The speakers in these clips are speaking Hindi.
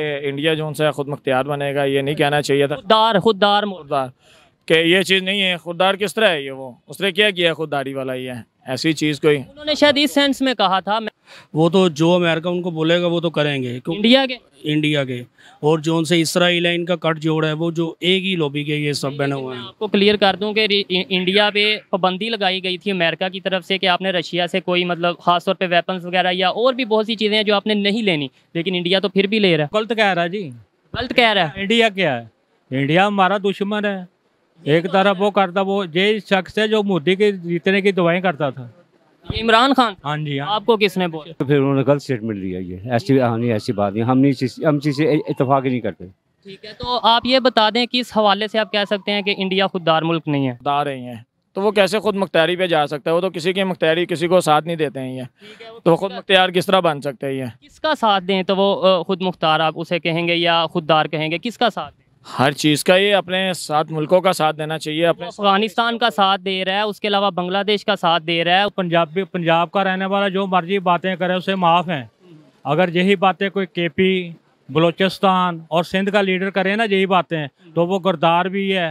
इंडिया जो सा खुद मुख्तियार बनेगा ये नहीं कहना चाहिए था खुददार खुददार मुर्दार कि ये चीज़ नहीं है खुददार किस तरह है ये वो उसने क्या किया खुददारी वाला ये ऐसी चीज़ कोई उन्होंने शायद इस सेंस में कहा था वो तो जो अमेरिका उनको बोलेगा वो तो करेंगे इंडिया के इंडिया के और जो उनसे इसराइल है इनका कट जोड़ है वो जो एक ही लॉबी के ये सब बने हुए हैं आपको क्लियर कर दूं कि इंडिया पे पाबंदी लगाई गई थी अमेरिका की तरफ से कि आपने रशिया से कोई मतलब खास तौर पे वेपन्स वगैरह या और भी बहुत सी चीज़ें हैं जो आपने नहीं लेनी लेकिन इंडिया तो फिर भी ले रहा है गलत कह रहा है जी गलत कह रहा है इंडिया क्या है इंडिया हमारा दुश्मन है एक तरफ वो करता वो ये शख्स है जो मोदी के जीतने की दुआएं करता था इमरान खान हाँ जी हाँ आपको किसने बोला तो फिर उन्होंने गलत स्टेटमेंट लिया ये ऐसी नहीं हाँ ऐसी बात नहीं हम नहीं हम चीज़ें इतफाक नहीं करते ठीक है तो आप ये बता दें कि इस हवाले से आप कह सकते हैं कि इंडिया खुददार मुल्क नहीं है दा रही है तो वो कैसे खुद मुख्तारी पे जा सकता है वो तो किसी की मुख्तारी किसी को साथ नहीं देते हैं ये है, तो खुद मुख्तार किस तरह बन सकते हैं ये किसका साथ दें तो वो खुद मुख्तार आप उसे कहेंगे या खुददार कहेंगे किसका साथ हर चीज़ का ये अपने साथ मुल्कों का साथ देना चाहिए अपने अफगानिस्तान का साथ दे रहा है उसके अलावा बांग्लादेश का साथ दे रहा है पंजाबी पंजाब का रहने वाला जो मर्जी बातें करे उसे माफ़ हैं अगर यही बातें कोई के पी बलोचिस्तान और सिंध का लीडर करे ना यही बातें तो वो गरदार भी है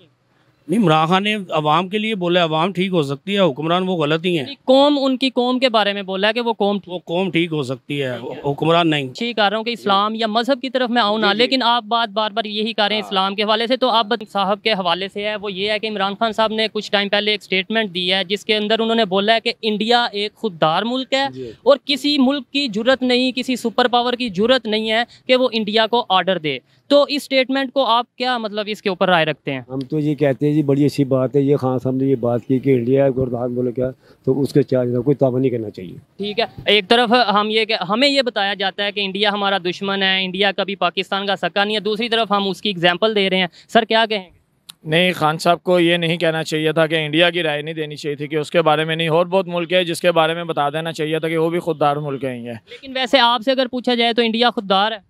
नहीं इमरान खान ने आवाम के लिए बोला अवाम ठीक हो सकती है हुक्मरान वो गलत ही है कौम उनकी कौम के बारे में बोला है कि वो कौम वो कौम ठीक हो सकती है हुक्मरान नहीं ठीक कह रहा हूँ कि इस्लाम या मजहब की तरफ मैं आऊँ ना लेकिन आप बात बार बार यही कह रहे हैं हाँ। इस्लाम के हवाले से तो आप साहब के हवाले से है वो ये है कि इमरान खान साहब ने कुछ टाइम पहले एक स्टेटमेंट दी है जिसके अंदर उन्होंने बोला है कि इंडिया एक खुददार मुल्क है और किसी मुल्क की जरूरत नहीं किसी सुपर पावर की जरूरत नहीं है कि वो इंडिया को ऑर्डर दे तो इस स्टेटमेंट को आप क्या मतलब इसके ऊपर राय रखते हैं हम तो ये कहते हैं जी बड़ी अच्छी बात है ये खान साहब ने ये बात की कि इंडिया है गुरदान बोले क्या तो उसके चार्ज का कोई नहीं करना चाहिए ठीक है एक तरफ हम ये हमें ये बताया जाता है कि इंडिया हमारा दुश्मन है इंडिया कभी पाकिस्तान का सका नहीं है दूसरी तरफ हम उसकी एग्जाम्पल दे रहे हैं सर क्या कहेंगे नहीं खान साहब को ये नहीं कहना चाहिए था कि इंडिया की राय नहीं देनी चाहिए थी कि उसके बारे में नहीं और बहुत मुल्क है जिसके बारे में बता देना चाहिए था कि वो भी खुददार मुल्क है लेकिन वैसे आपसे अगर पूछा जाए तो इंडिया खुददार है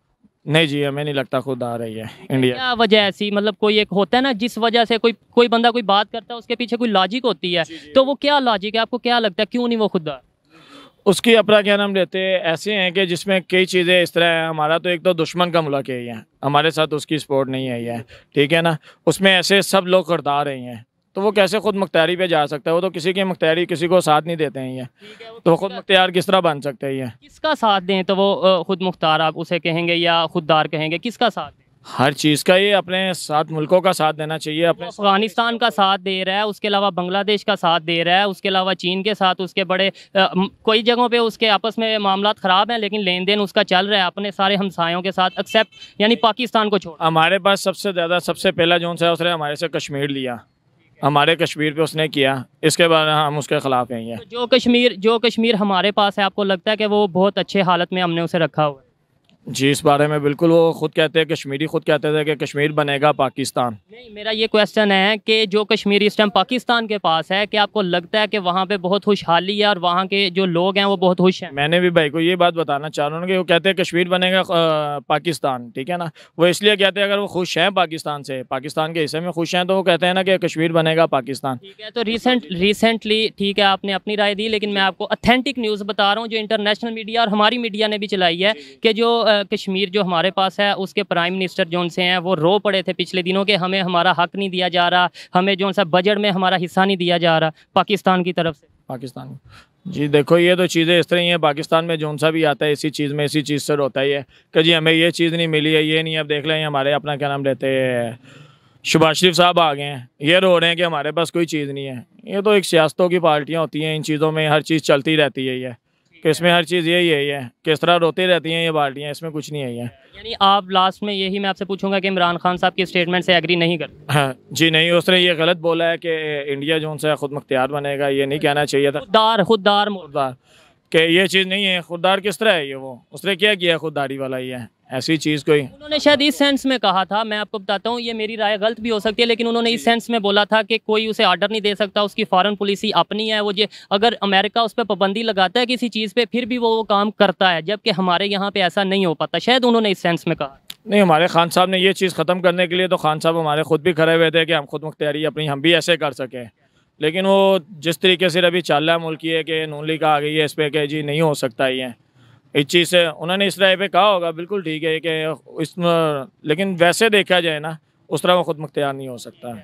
नहीं जी हमें नहीं लगता खुद आ रही है इंडिया क्या वजह ऐसी मतलब कोई एक होता है ना जिस वजह से कोई कोई बंदा कोई बात करता है उसके पीछे कोई लॉजिक होती है जी जी। तो वो क्या लॉजिक है आपको क्या लगता है क्यों नहीं वो खुद आ उसकी अपना क्या नाम लेते हैं ऐसे हैं कि जिसमें कई चीज़ें इस तरह हैं हमारा तो एक तो दुश्मन का मुलाक है हमारे साथ उसकी सपोर्ट नहीं आई है ठीक है ना उसमें ऐसे सब लोग करता रहे हैं तो वो कैसे खुद मुख्तारी पे जा सकता है वो तो किसी की मुख्तारी किसी को साथ नहीं देते हैं ये है, तो खुद मुख्तार किस तरह बन सकते हैं ये किसका साथ दें तो वो खुद मुख्तार आप उसे कहेंगे या खुददार कहेंगे किसका साथ हर चीज़ का ये अपने साथ मुल्कों का साथ देना चाहिए अपने अफगानिस्तान का साथ दे रहा है उसके अलावा बांग्लादेश का साथ दे रहा है उसके अलावा चीन के साथ उसके बड़े आ, कई जगहों पे उसके आपस में मामला ख़राब हैं लेकिन लेन देन उसका चल रहा है अपने सारे हमसायों के साथ एक्सेप्ट यानी पाकिस्तान को छोड़ हमारे पास सबसे ज़्यादा सबसे पहला जो है उसने हमारे से कश्मीर लिया हमारे कश्मीर पे उसने किया इसके बाद हम उसके ख़िलाफ़ हैं ये जो कश्मीर जो कश्मीर हमारे पास है आपको लगता है कि वो बहुत अच्छे हालत में हमने उसे रखा हुआ है जी इस बारे में बिल्कुल वो खुद कहते हैं कश्मीरी खुद कहते थे कि कश्मीर बनेगा पाकिस्तान नहीं मेरा ये क्वेश्चन है कि जो कश्मीर इस टाइम पाकिस्तान के पास है कि आपको लगता है कि वहाँ पे बहुत खुशहाली है और वहाँ के जो लोग हैं वो बहुत खुश हैं मैंने भी भाई को ये बात बताना चाह रहा हूँ कि वो कहते हैं कश्मीर बनेगा पाकिस्तान ठीक है ना वो इसलिए कहते हैं अगर वो खुश हैं पाकिस्तान से पाकिस्तान के हिस्से में खुश हैं तो वो कहते हैं ना कि कश्मीर बनेगा पाकिस्तान ठीक है तो रिसेंट रिसेंटली ठीक है आपने अपनी राय दी लेकिन मैं आपको अथेंटिक न्यूज़ बता रहा हूँ जो इंटरनेशनल मीडिया और हमारी मीडिया ने भी चलाई है कि जो कश्मीर जो हमारे पास है उसके प्राइम मिनिस्टर जो से हैं वो रो पड़े थे पिछले दिनों के हमें हमारा हक नहीं दिया जा रहा हमें जो सा बजट में हमारा हिस्सा नहीं दिया जा रहा पाकिस्तान की तरफ से पाकिस्तान जी देखो ये तो चीज़ें इस तरह ही हैं पाकिस्तान में जोन सा भी आता है इसी चीज़ में इसी चीज़ से रोता ही है कि जी हमें ये चीज़ नहीं मिली है ये नहीं अब देख लें हमारे अपना क्या नाम लेते हैं शुभाष शरीफ साहब आ गए हैं ये रो रहे हैं कि हमारे पास कोई चीज़ नहीं है ये तो एक सियासतों की पार्टियाँ होती हैं इन चीज़ों में हर चीज़ चलती रहती है ये कि इसमें हर चीज़ यही है ये किस तरह रोती रहती हैं ये बाल्टियाँ इसमें कुछ नहीं है ये यानी आप लास्ट में यही मैं आपसे पूछूंगा कि इमरान खान साहब की स्टेटमेंट से एग्री नहीं कर हाँ जी नहीं उसने ये गलत बोला है कि इंडिया जो उनसे खुद मख्तियार बनेगा ये नहीं कहना चाहिए था खुददार खुददार खुददार कि ये चीज़ नहीं है खुददार किस तरह है ये वो उसने क्या किया खुददारी वाला ये ऐसी चीज़ कोई उन्होंने शायद इस सेंस में कहा था मैं आपको बताता हूँ ये मेरी राय गलत भी हो सकती है लेकिन उन्होंने इस सेंस में बोला था कि कोई उसे आर्डर नहीं दे सकता उसकी फॉरेन पॉलिसी अपनी है वो जो अगर अमेरिका उस पर पाबंदी लगाता है किसी चीज़ पर फिर भी वो वो काम करता है जबकि हमारे यहाँ पर ऐसा नहीं हो पाता शायद उन्होंने इस सेंस में कहा नहीं हमारे खान साहब ने ये चीज़ ख़त्म करने के लिए तो खान साहब हमारे खुद भी खड़े हुए थे कि हम खुद मुख्तारी अपनी हम भी ऐसे कर सकें लेकिन वो जिस तरीके से अभी चल रहा है मुल्क ये कि नून का आ गई है इस पर कि जी नहीं हो सकता ये इस चीज से उन्होंने इस राय पे कहा होगा बिल्कुल ठीक है कि इस लेकिन वैसे देखा जाए ना उस तरह वो खुद मुख्तियार नहीं हो सकता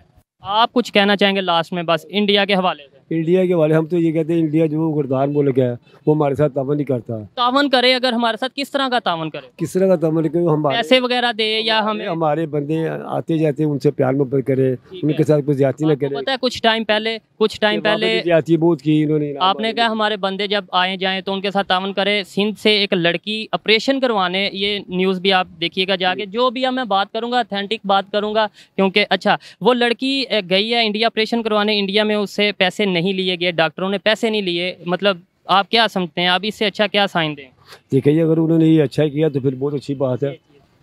आप कुछ कहना चाहेंगे लास्ट में बस इंडिया के हवाले इंडिया के वाले हम तो ये कहते हैं इंडिया जो गुरदार मुल्क है वो हमारे साथ तावन नहीं करता तावन करे अगर हमारे साथ किस तरह का तावन करे किस तरह का तावन करे हमारे पैसे वगैरह दे या हमें हमारे बंदे आते जाते उनसे प्यार मुहबत करे उनके साथ कुछ ज्यादा न करे पता है कुछ टाइम पहले कुछ टाइम पहले बहुत की इन्होंने आपने कहा हमारे बंदे जब आए जाए तो उनके साथ तावन करे सिंध से एक लड़की ऑपरेशन करवाने ये न्यूज़ भी आप देखिएगा जाके जो भी मैं बात करूंगा अथेंटिक बात करूंगा क्योंकि अच्छा वो लड़की गई है इंडिया ऑपरेशन करवाने इंडिया में उससे पैसे नहीं लिए गए डॉक्टरों ने पैसे नहीं लिए मतलब आप क्या समझते हैं आप इससे अच्छा क्या साइन दें देखिए अगर उन्होंने ये अच्छा किया तो फिर बहुत अच्छी बात है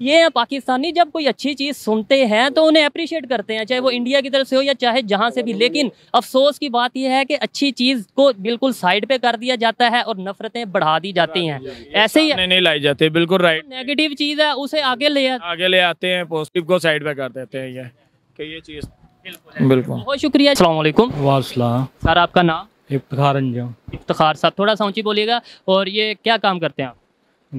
ये पाकिस्तानी जब कोई अच्छी चीज़ सुनते हैं तो उन्हें अप्रिशिएट करते हैं चाहे वो इंडिया की तरफ से हो या चाहे जहाँ से भी लेकिन अफसोस की बात यह है कि अच्छी चीज़ को बिल्कुल साइड पे कर दिया जाता है और नफरतें बढ़ा दी जाती हैं ऐसे ही नहीं लाई जाते बिल्कुल राइट नेगेटिव चीज़ है उसे आगे ले आगे ले आते हैं पॉजिटिव को साइड पे कर देते हैं ये कि ये चीज़ बिल्कुल बहुत शुक्रिया अलैक्म सर आपका नाम इफ्तार इफ्तार साहब थोड़ा सा ऊँची बोलिएगा और ये क्या काम करते हैं आप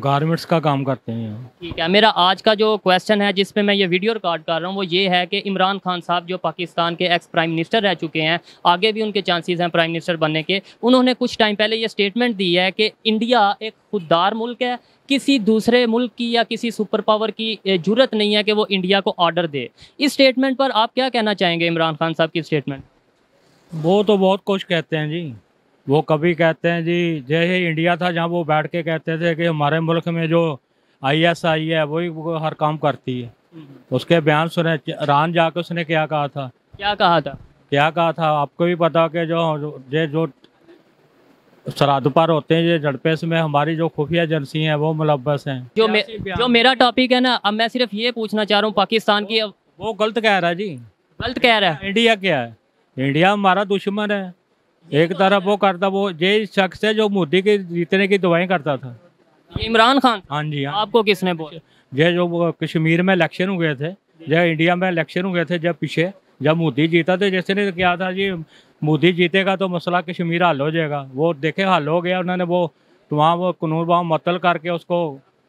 गारमेंट्स का काम करते हैं यहाँ ठीक है मेरा आज का जो क्वेश्चन है जिसपे मैं ये वीडियो रिकॉर्ड कर रहा हूँ वो ये है कि इमरान खान साहब जो पाकिस्तान के एक्स प्राइम मिनिस्टर रह चुके हैं आगे भी उनके चांसेस हैं प्राइम मिनिस्टर बनने के उन्होंने कुछ टाइम पहले ये स्टेटमेंट दी है कि इंडिया एक खुददार मुल्क है किसी दूसरे मुल्क की या किसी सुपर पावर की जरूरत नहीं है कि वो इंडिया को ऑर्डर दे इस स्टेटमेंट पर आप क्या कहना चाहेंगे इमरान खान साहब की स्टेटमेंट वो तो बहुत कुछ कहते हैं जी वो कभी कहते हैं जी जैसे इंडिया था जहाँ वो बैठ के कहते थे कि हमारे मुल्क में जो आई एस आई है वही वो हर काम करती है हम्म। उसके बयान सुने रान जाके उसने क्या कहा था क्या कहा था क्या कहा था आपको भी पता कि जो जे जो सरहद पर होते हैं ये झड़पे में हमारी जो खुफिया एजेंसी हैं वो मुलबस हैं जो मे, जो मेरा टॉपिक है ना अब मैं सिर्फ ये पूछना चाह रहा हूँ पाकिस्तान की वो गलत कह रहा है जी गलत कह रहा है इंडिया क्या है इंडिया हमारा दुश्मन है एक तो तरफ वो करता वो ये शख्स है जो मोदी के जीतने की दुआएं करता था इमरान खान हाँ जी हाँ आपको किसने बोला जय जो कश्मीर में इलेक्शन हुए थे जय इंडिया में इलेक्शन हुए थे जब पीछे जब मोदी जीता था तो जैसे ने क्या था जी मोदी जीतेगा तो मसला कश्मीर हल हो जाएगा वो देखे हल हो गया उन्होंने वो वहाँ वो कानून वहाँ मतल करके उसको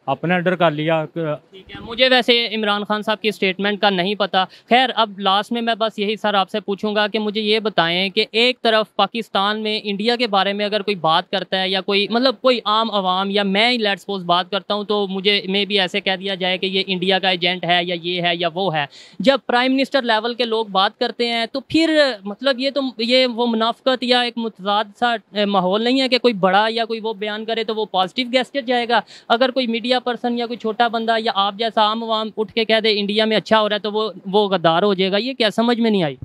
अपने अंडर कर लिया ठीक है मुझे वैसे इमरान खान साहब की स्टेटमेंट का नहीं पता खैर अब लास्ट में मैं बस यही सर आपसे पूछूंगा कि मुझे ये बताएं कि एक तरफ पाकिस्तान में इंडिया के बारे में अगर कोई बात करता है या कोई मतलब कोई आम आवाम या मैं ही लेट सपोज बात करता हूँ तो मुझे मे भी ऐसे कह दिया जाए कि ये इंडिया का एजेंट है या ये है या वो है जब प्राइम मिनिस्टर लेवल के लोग बात करते हैं तो फिर मतलब ये तो ये वो मुनाफ्त या एक मुतजाद सा माहौल नहीं है कि कोई बड़ा या कोई वो बयान करे तो वो पॉजिटिव गैस्टेड जाएगा अगर कोई मीडिया मीडिया पर्सन या कोई छोटा बंदा या आप जैसा आम वाम उठ के कह दे इंडिया में अच्छा हो रहा है तो वो वो गद्दार हो जाएगा ये क्या समझ में नहीं आई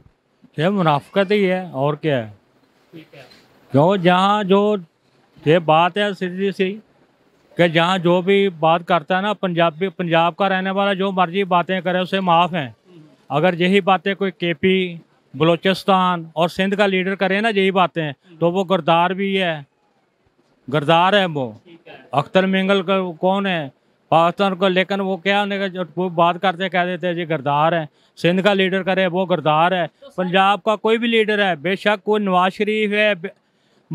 ये मुनाफ्त ही है और क्या है जो जहाँ जो ये बात है सीधी सी कि जहाँ जो भी बात करता है ना पंजाबी पंजाब का रहने वाला जो मर्जी बातें करे उसे माफ़ हैं अगर यही बातें कोई केपी बलोचिस्तान और सिंध का लीडर करे ना यही बातें तो वो गुरदार भी है गरदार है वो अख्तर मिंगल का कौन है पाकिस्तान को लेकिन वो क्या उन्हें जो बात करते कह देते हैं जी गरदार है सिंध का लीडर करे वो गर्दार है तो पंजाब का कोई भी लीडर है बेशक कोई नवाज शरीफ है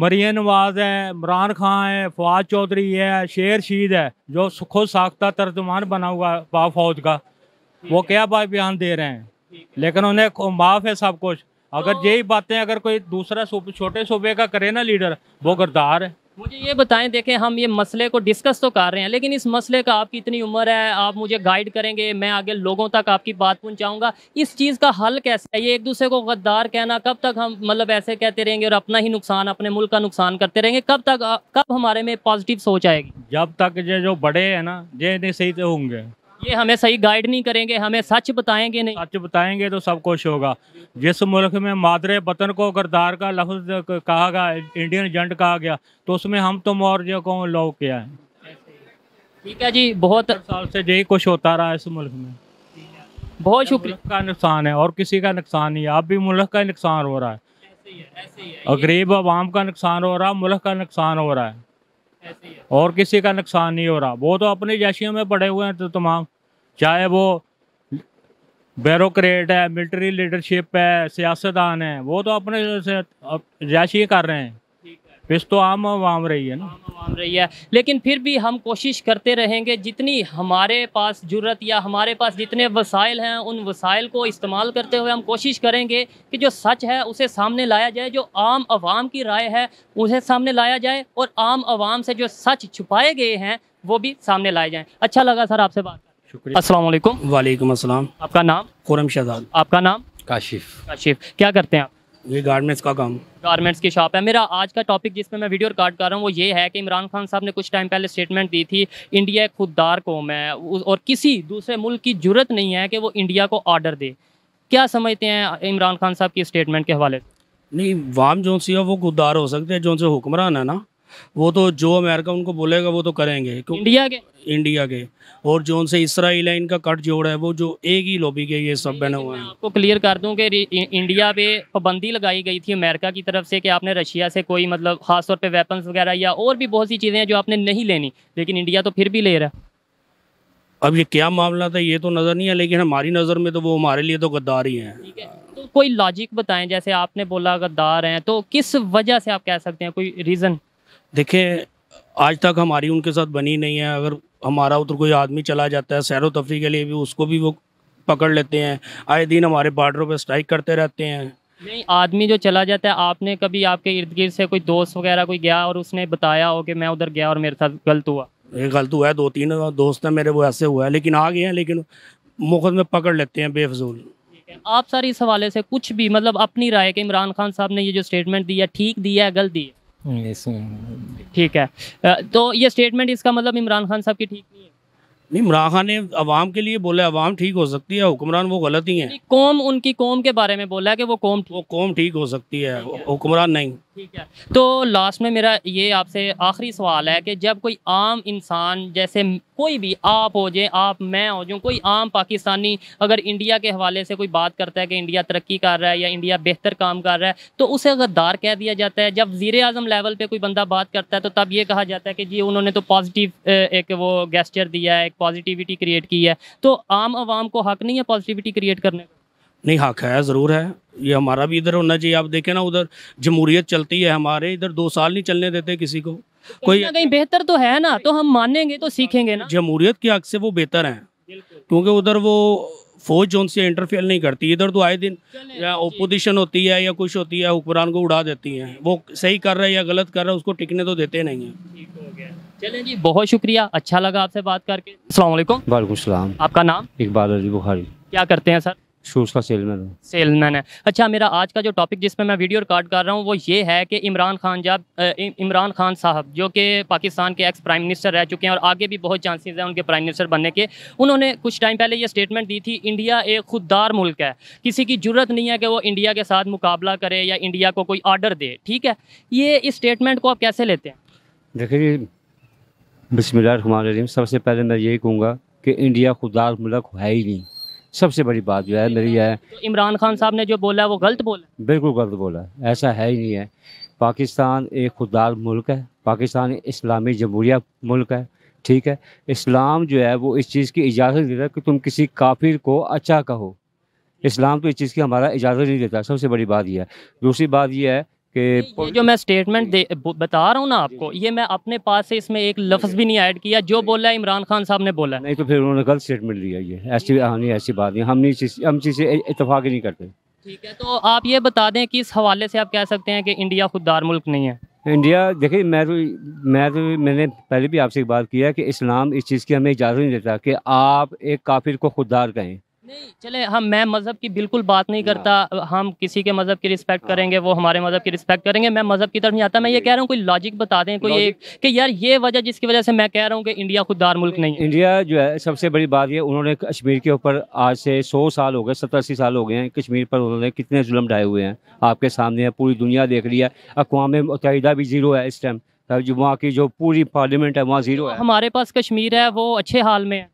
मरिया नवाज है इमरान खान है फवाद चौधरी है शेर शहीद है जो खुद साख्ता तर्जुमान बना हुआ पा फौज का वो क्या बात बयान दे रहे हैं लेकिन उन्हें माफ़ है सब कुछ अगर तो- यही बातें अगर कोई दूसरा छोटे सूबे का करे ना लीडर वो गरदार है मुझे ये बताएं देखें हम ये मसले को डिस्कस तो कर रहे हैं लेकिन इस मसले का आपकी इतनी उम्र है आप मुझे गाइड करेंगे मैं आगे लोगों तक आपकी बात पहुंचाऊंगा इस चीज़ का हल कैसे है ये एक दूसरे को गद्दार कहना कब तक हम मतलब ऐसे कहते रहेंगे और अपना ही नुकसान अपने मुल्क का नुकसान करते रहेंगे कब तक कब हमारे में पॉजिटिव सोच आएगी जब तक ये जो बड़े हैं ना ये नहीं सही तो होंगे ये हमें सही गाइड नहीं करेंगे हमें सच बताएंगे नहीं सच बताएंगे तो सब कुछ होगा जिस मुल्क में मादरे वतन को गरदार का लफ्ज कहा गया इंडियन एजेंट कहा गया तो उसमें हम तो मौर्य को लॉ किया है ठीक है जी बहुत साल से यही कुछ होता रहा है इस मुल्क में बहुत शुक्रिया का नुकसान है और किसी का नुकसान नहीं है अब भी मुल्क का नुकसान हो रहा है और गरीब आवाम का नुकसान हो रहा है मुल्क का नुकसान हो रहा है और किसी का नुकसान नहीं हो रहा वो तो अपने जैशियों में पड़े हुए हैं तो तमाम चाहे वो बैरोक्रेट है मिलिट्री लीडरशिप है सियासतदान है वो तो अपने जैशी कर रहे हैं फिश तो आम आम रही है ना आम रही है लेकिन फिर भी हम कोशिश करते रहेंगे जितनी हमारे पास जरूरत या हमारे पास जितने वसाइल हैं उन वसाइल को इस्तेमाल करते हुए हम कोशिश करेंगे कि जो सच है उसे सामने लाया जाए जो आम आवाम की राय है उसे सामने लाया जाए और आम आवाम से जो सच छुपाए गए हैं वो भी सामने लाए जाएँ अच्छा लगा सर आपसे बात शुक्रिया असल वालेकुम असलम आपका नाम खुरम शहजाद आपका नाम काशिफ काशिफ क्या करते हैं आप ये गारमेंट्स का काम गारमेंट्स की शॉप है मेरा आज का टॉपिक जिसमें मैं वीडियो रिकॉर्ड कर रहा हूँ वो ये है कि इमरान खान साहब ने कुछ टाइम पहले स्टेटमेंट दी थी इंडिया एक खुददार कौम है और किसी दूसरे मुल्क की जरूरत नहीं है कि वो इंडिया को ऑर्डर दे क्या समझते हैं इमरान खान साहब की स्टेटमेंट के हवाले नहीं वाम जो सी है वो खुददार हो सकते हैं जो हुक्मरान है ना वो तो जो अमेरिका उनको बोलेगा वो तो करेंगे इंडिया के इंडिया के और जो उनसे इसराइल है इनका कट जोड़ है वो जो एक ही लॉबी के ये सब बने हुए हैं आपको क्लियर कर दूं कि इंडिया पे पाबंदी लगाई गई थी अमेरिका की तरफ से कि आपने रशिया से कोई मतलब तौर पे वेपन्स वगैरह या और भी बहुत सी चीज़ें हैं जो आपने नहीं लेनी लेकिन इंडिया तो फिर भी ले रहा अब ये क्या मामला था ये तो नज़र नहीं है लेकिन हमारी नज़र में तो वो हमारे लिए तो गद्दार ही है तो कोई लॉजिक बताएं जैसे आपने बोला गद्दार हैं तो किस वजह से आप कह सकते हैं कोई रीज़न देखिए आज तक हमारी उनके साथ बनी नहीं है अगर हमारा उधर कोई आदमी चला जाता है सैर तफरी के लिए भी उसको भी वो पकड़ लेते हैं आए दिन हमारे बॉर्डरों पर स्ट्राइक करते रहते हैं नहीं आदमी जो चला जाता है आपने कभी आपके इर्द गिर्द से कोई दोस्त वगैरह कोई गया और उसने बताया हो कि मैं उधर गया और मेरे साथ गलत हुआ ये गलत हुआ है दो तीन दोस्त हैं मेरे वो ऐसे हुआ है लेकिन आ गए हैं लेकिन मुखद में पकड़ लेते हैं बेफजूल आप सर इस हवाले से कुछ भी मतलब अपनी राय के इमरान खान साहब ने ये जो स्टेटमेंट दिया ठीक दिया है गलत दिया हम्म, ठीक है तो ये स्टेटमेंट इसका मतलब इमरान खान साहब की ठीक नहीं है नहीं इमरान खान ने अवाम के लिए बोला अवाम ठीक हो सकती है हुक्मरान वो गलत ही है कौम उनकी कौम के बारे में बोला है कि वो कौम वो कौम ठीक हो सकती है हुक्मरान नहीं ठीक है तो लास्ट में मेरा ये आपसे आखिरी सवाल है कि जब कोई आम इंसान जैसे कोई भी आप हो जाए आप मैं हो जाऊँ कोई आम पाकिस्तानी अगर इंडिया के हवाले से कोई बात करता है कि इंडिया तरक्की कर रहा है या इंडिया बेहतर काम कर रहा है तो उसे गद्दार कह दिया जाता है जब जीर अजम लेवल पर कोई बंदा बात करता है तो तब ये कहा जाता है कि जी उन्होंने तो पॉजिटिव एक वो गेस्चर दिया है एक पॉजिटिविटी क्रिएट की है तो आम आवाम को हक नहीं है पॉजिटिविटी क्रिएट करने का नहीं हक हाँ, है ज़रूर है ये हमारा भी इधर होना चाहिए आप देखें ना उधर जमहूरियत चलती है हमारे इधर दो साल नहीं चलने देते किसी को कोई ना कहीं बेहतर तो है ना तो हम मानेंगे तो सीखेंगे ना जमहूरियत के हक से वो बेहतर हैं क्योंकि उधर वो फौज जो उनसे इंटरफेयर नहीं करती इधर तो आए दिन या ओपोजिशन होती है या कुछ होती है हुक्मरान को उड़ा देती हैं वो सही कर रहा है या गलत कर रहा है उसको टिकने तो देते नहीं है चलें जी बहुत शुक्रिया अच्छा लगा आपसे बात करके अलैक्म वालेकुम आपका नाम इकबाल अली बुखारी क्या करते हैं सर शूज़ का सेलमैन हूँ सेलमैन है अच्छा मेरा आज का जो टॉपिक जिसमें मैं वीडियो रिकॉर्ड कर रहा हूँ वो ये है कि इमरान खान जब इमरान खान साहब जो कि पाकिस्तान के एक्स प्राइम मिनिस्टर रह चुके हैं और आगे भी बहुत चांसेस हैं उनके प्राइम मिनिस्टर बनने के उन्होंने कुछ टाइम पहले ये स्टेटमेंट दी थी इंडिया एक खुददार मुल्क है किसी की जरूरत नहीं है कि वो इंडिया के साथ मुकाबला करे या इंडिया को कोई आर्डर दे ठीक है ये इस स्टेटमेंट को आप कैसे लेते हैं देखिए बिस्मिल्लाह सबसे पहले मैं यही कहूँगा कि इंडिया खुददार मुल्क है ही नहीं सबसे बड़ी बात जो है मेरी है तो इमरान खान साहब ने जो बोला वो गलत बोला बिल्कुल गलत बोला ऐसा है ही नहीं है पाकिस्तान एक खुददार मुल्क है पाकिस्तान इस्लामी जमहूरिया मुल्क है ठीक है इस्लाम जो है वो इस चीज़ की इजाज़त देता है कि तुम किसी काफिर को अच्छा कहो इस्लाम तो इस चीज़ की हमारा इजाज़त नहीं देता सबसे बड़ी बात यह है दूसरी बात यह है कि जो मैं स्टेटमेंट बता रहा हूँ ना आपको ये मैं अपने पास से इसमें एक लफ्ज़ भी नहीं ऐड किया जो बोला है इमरान खान साहब ने बोला नहीं तो फिर उन्होंने गलत स्टेटमेंट लिया ये ऐसी हाँ, नहीं ऐसी बात नहीं हम नहीं हम चीज़ें इतफाक़ नहीं करते ठीक है तो आप ये बता दें कि इस हवाले से आप कह सकते हैं कि इंडिया खुददार मुल्क नहीं है इंडिया देखिए मैं तो मैं तो मैंने पहले भी आपसे एक बात किया कि इस्लाम इस चीज़ की हमें इजाज़त नहीं देता कि आप एक काफिर को खुददार कहें नहीं चले हम हाँ, मैं मज़हब की बिल्कुल बात नहीं करता हम किसी के मज़हब की रिस्पेक्ट हाँ। करेंगे वो हमारे मज़हब की रिस्पेक्ट करेंगे मैं मज़हब की तरफ नहीं आता मैं ये कह रहा हूँ कोई लॉजिक बता दें कोई एक कि यार ये वजह जिसकी वजह से मैं कह रहा हूँ कि इंडिया खुददार मुल्क नहीं इंडिया जो है सबसे बड़ी बात यह उन्होंने कश्मीर के ऊपर आज से सौ साल हो गए सत्तर अस्सी साल हो गए हैं कश्मीर पर उन्होंने कितने जुलम ढाए हुए हैं आपके सामने है पूरी दुनिया देख रही है अकवा मुतहदा भी ज़ीरो है इस टाइम जो वहाँ की जो पूरी पार्लियामेंट है वहाँ ज़ीरो है हमारे पास कश्मीर है वो अच्छे हाल में है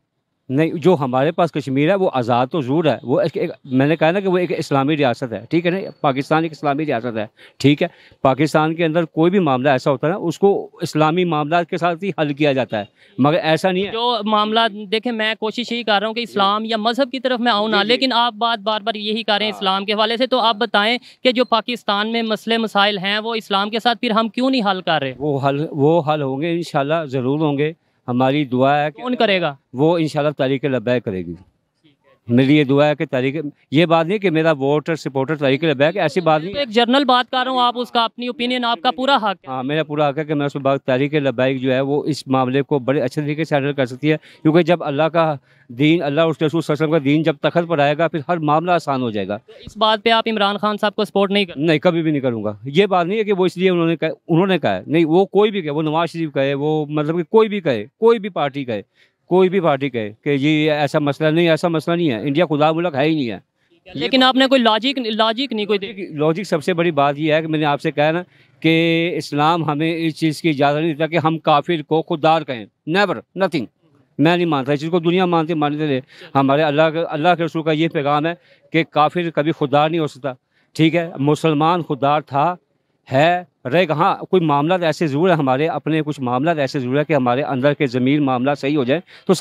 नहीं जो हमारे पास कश्मीर है वो आज़ाद तो ज़रूर है वो एक, एक मैंने कहा ना कि वो एक इस्लामी रियासत है ठीक है ना पाकिस्तान एक इस्लामी रियासत है ठीक है पाकिस्तान के अंदर कोई भी मामला ऐसा होता है ना उसको इस्लामी मामला के साथ ही हल किया जाता है मगर ऐसा नहीं है जो मामला देखें मैं कोशिश यही कर रहा हूँ कि इस्लाम या मज़हब की तरफ मैं आऊँ ना लेकिन आप बात बार बार यही कर रहे हैं हाँ। इस्लाम के हवाले से तो आप बताएं कि जो पाकिस्तान में मसले मसाइल हैं वो इस्लाम के साथ फिर हम क्यों नहीं हल कर रहे वो हल वो हल होंगे इन ज़रूर होंगे हमारी दुआ है कौन करेगा वो इन शाह तारीख लबैक करेगी मेरी ये दुआ है कि तारीख ये बात नहीं कि मेरा वोटर सपोर्टर तारीख है ऐसी बात नहीं तो एक जर्नल बात कर रहा हूँ आप उसका अपनी ओपिनियन आपका पूरा हक है हाँ मेरा पूरा हक है कि मैं बात तारीख लबैक जो है वो इस मामले को बड़े अच्छे तरीके से हैंडल कर सकती है क्योंकि जब अल्लाह का दीन अल्लाह उसके रसूल वसलम का दीन जब तखत पर आएगा फिर हर मामला आसान हो जाएगा तो इस बात पर आप इमरान खान साहब को सपोर्ट नहीं कर नहीं कभी भी नहीं करूँगा ये बात नहीं है कि वो इसलिए उन्होंने कहा उन्होंने कहा नहीं वो कोई भी कहे वो नवाज शरीफ कहे वो मतलब कि कोई भी कहे कोई भी पार्टी कहे कोई भी पार्टी कहे कि जी ऐसा मसला नहीं ऐसा मसला नहीं है इंडिया खुदा मुल्क है ही नहीं है लेकिन आपने कोई लॉजिक लॉजिक नहीं कोई लॉजिक सबसे बड़ी बात यह है कि मैंने आपसे कहा ना कि इस्लाम हमें इस चीज़ की इजाज़त नहीं देता कि हम काफिर को खुददार कहें नेवर नथिंग मैं नहीं मानता इस चीज़ को दुनिया मानती मानते रहे हमारे अल्लाह अल्लाह के रसूल का ये पैगाम है कि काफिर कभी खुददार नहीं हो सकता ठीक है मुसलमान खुददार था है रहेगा हाँ कोई मामला ऐसे ज़रूर है हमारे अपने कुछ मामला ऐसे ज़रूर है कि हमारे अंदर के ज़मीर मामला सही हो जाए तो सब